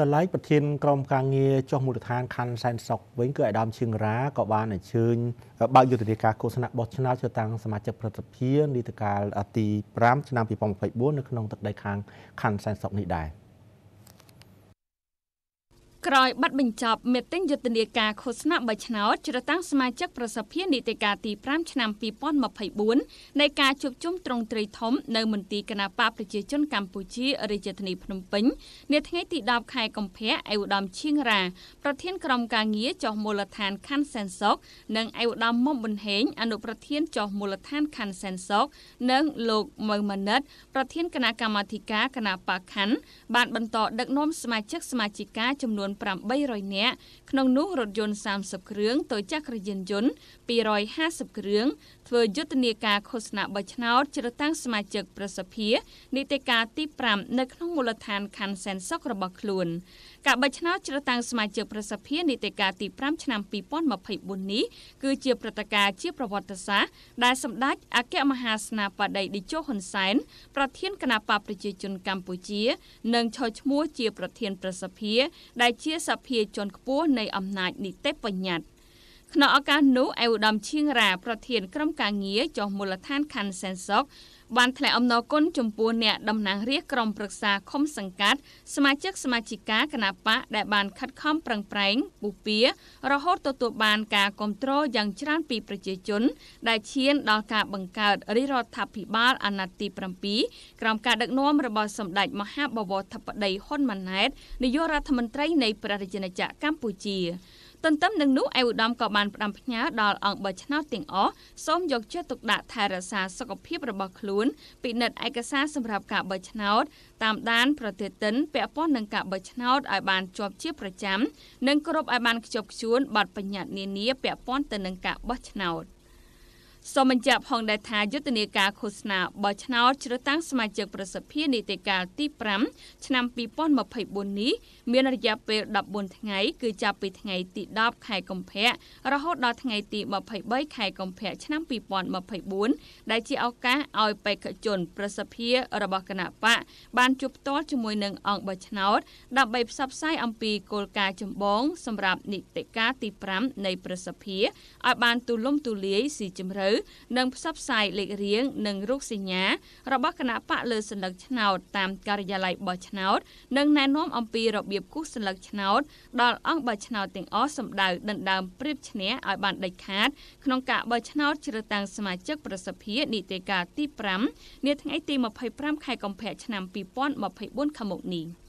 ដល់ឡែកប្រធានក្រុមការងារចុះមូលដ្ឋានខណ្ឌសែនសុកវិញគឺអាដាមឈឹងរាក៏បានអញ្ជើញបើកយុទ្ធនាការឃោសនាបោះឆ្នោតទៅតាំងសមាជិកប្រតិភិនីតិកាលទី5ឆ្នាំ2024នៅក្នុងទឹកដីខាងខណ្ឌសែនសុកនេះដែរ។ក្រោយប័ណ្ណបញ្ចប់មេតិញយុទ្ធនាការឃោសនា3ឆ្នោតជ្រើសតាំងសមាជិកប្រសិទ្ធិនីតិកាលទី5ឆ្នាំ2024នៃការជួបជុំត្រង់ត្រីធំ នៅមន្ទីរគណបកប្រជាជនកម្ពុជារាជធានីភ្នំពេញនាថ្ងៃទី10ខែកុម្ភៈឯកឧត្តមឈៀងរាប្រធាន ក្រុមការងារចុះមូលដ្ឋានខណ្ឌសែនសុកនិងឯកឧត្តមមុំប៊ុនហេងអនុប្រធានចុះមូលដ្ឋានខណ្ឌសែនសុកនិងលោកមៅម៉ាណិតប្រធានគណៈកម្មាធិការគណបកខណ្ឌបានបន្តដឹកនាំសមាជិកសមាជិកាចំនួន800នាក់ក្នុងនោះរថយន្ត30គ្រឿងទៅចក្រយានយន្ត250គ្រឿងធ្វើយុទ្ធនាការឃោសនាបោះឆ្នោតជ្រើសតាំងសមាជិកប្រសិទ្ធិនីតិកាលទី5នៅក្នុងមូលដ្ឋានខណ្ឌសែនសុខរបស់ខ្លួន ការបោះឆ្នោតជ្រើសតាំងសមាជិកប្រសិទ្ធិនីតិកាលទី5ឆ្នាំ2024នេះគឺជាព្រឹត្តិការណ៍ជា ប្រវត្តិសាស្ត្រដែលសម្ដេចអគ្គមហាស្នាបតីតេជោហ៊ុនសែនប្រធានគណៈបកប្រជាជនកម្ពុជានិងឈរឈ្មោះជា ប្រធាន ប្រសិទ្ធិដែលជាសភាជនខ្ពស់នៃអំណាចនីតិបញ្ញត្តិក្នុងឱកាសនោះឯឧត្តមឈៀងរាប្រធានក្រុមការងារចុះមូលដ្ឋានខណ្ឌសែនសុខបានថ្លែងអំណរគុណចំពោះអ្នកតំណាងរាស្ត្រក្រុមប្រឹក្សាឃុំសង្កាត់ សមាជិកសមាជិកាគណៈបក ដែលបានខិតខំប្រឹងប្រែងពុះពៀរហូតទទួលបានការគ្រប់គ្រងយ៉ាងច្រើនពីប្រជាជន ដែលឈានដល់ការបង្កើតរាជរដ្ឋាភិបាលអាណត្តិទី7ក្រោមការដឹកនាំរបស់សម្ដេចមហាបវរធិបតីហ៊ុនម៉ាណែតនាយករដ្ឋមន្ត្រីនៃព្រះរាជាណាចក្រកម្ពុជាទន្ទឹមនឹងនោះឯកឧត្តមក៏បានផ្ដាំផ្ញើដល់អង្គបោះឆ្នោតទាំងអស់សូមយកចិត្តទុកដាក់ថែរក្សាសុខភាពរបស់ខ្លួន ពិនិត្យឯកសារសម្រាប់ការបោះឆ្នោតតាមដានប្រតិទិនពាក់ព័ន្ធនឹងការបោះឆ្នោតឲ្យបានជាប់ជាប្រចាំនិងគោរពឲ្យបានខ្ជាប់ខ្ជួនបទបញ្ញត្តិនានាពាក់ព័ន្ធទៅនឹងការបោះឆ្នោត។សូមបញ្ជាក់ផងដែរថាយុទ្ធនាការឃោសនាបោះឆ្នោតជ្រើសតាំងសមាជិកប្រសិទ្ធិនីតិកាលទី5ឆ្នាំ2024នេះមានរយៈពេល14ថ្ងៃគឺចាប់ពីថ្ងៃទី10ខែកុម្ភៈរហូតដល់ថ្ងៃទី23ខែកុម្ភៈឆ្នាំ2024ដែលជាឱកាសឲ្យបេក្ខជន ប្រសិទ្ធិរបស់គណៈបកបានជួបផ្ទាល់ជាមួយនឹងអង្គបោះឆ្នោតដើម្បីផ្សព្វផ្សាយអំពីគោលការណ៍ចម្បង សម្រាប់នីតិកាលទី5នៃប្រសិទ្ធិឲ្យបានទូលំទូលាយស៊ីជម្រៅវនិងផ្សព្វផ្សាយលេខរៀងនិងរូបសញ្ញារបស់គណៈបកលើសញ្ញាឆ្នោតតាមការិយាល័យបោះឆ្នោតនិងណែនាំអំពីរបៀបគូសសញ្ញាឆ្នោតដល់អង្គបោះឆ្នោតទាំងអស់សម្ដៅដណ្ដើមប្រៀបឈ្នះឲ្យបានដាច់ខាតក្នុងការបោះឆ្នោតជ្រើសតាំងសមាជិកប្រសិទ្ធិនីតិកាលទី5នាថ្ងៃទី25ខែកុម្ភៈឆ្នាំ2024ខាងមុខនេះ។